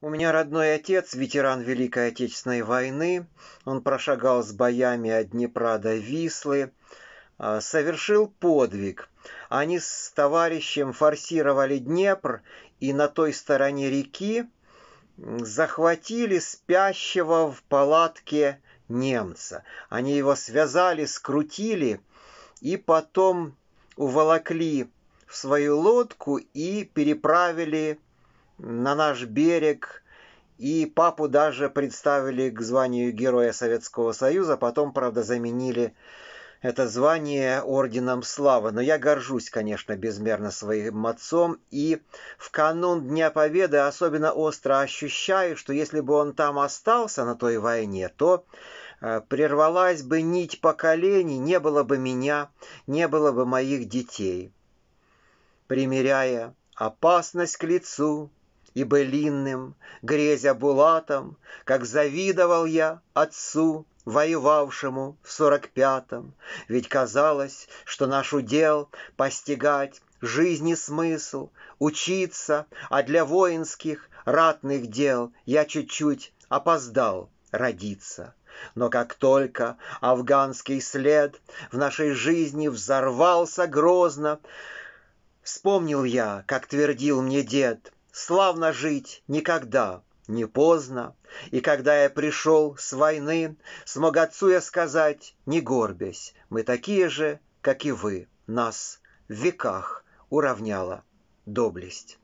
У меня родной отец, ветеран Великой Отечественной войны, он прошагал с боями от Днепра до Вислы, а, совершил подвиг. Они с товарищем форсировали Днепр и на той стороне реки захватили спящего в палатке немца. Они его связали, скрутили и потом уволокли в свою лодку и переправили на наш берег, и папу даже представили к званию Героя Советского Союза, потом, правда, заменили это звание орденом славы. Но я горжусь, конечно, безмерно своим отцом. И в канун Дня Победы особенно остро ощущаю, что если бы он там остался на той войне, то э, прервалась бы нить поколений, не было бы меня, не было бы моих детей. Примеряя опасность к лицу, и былинным, грезя булатом, Как завидовал я отцу, воевавшему в сорок пятом. Ведь казалось, что наш удел постигать жизни смысл, учиться, а для воинских, ратных дел я чуть-чуть опоздал родиться. Но как только афганский след в нашей жизни взорвался грозно, вспомнил я, как твердил мне дед, Славно жить никогда не поздно. И когда я пришел с войны, смог отцу я сказать, не горбясь, мы такие же, как и вы. Нас в веках уравняла доблесть.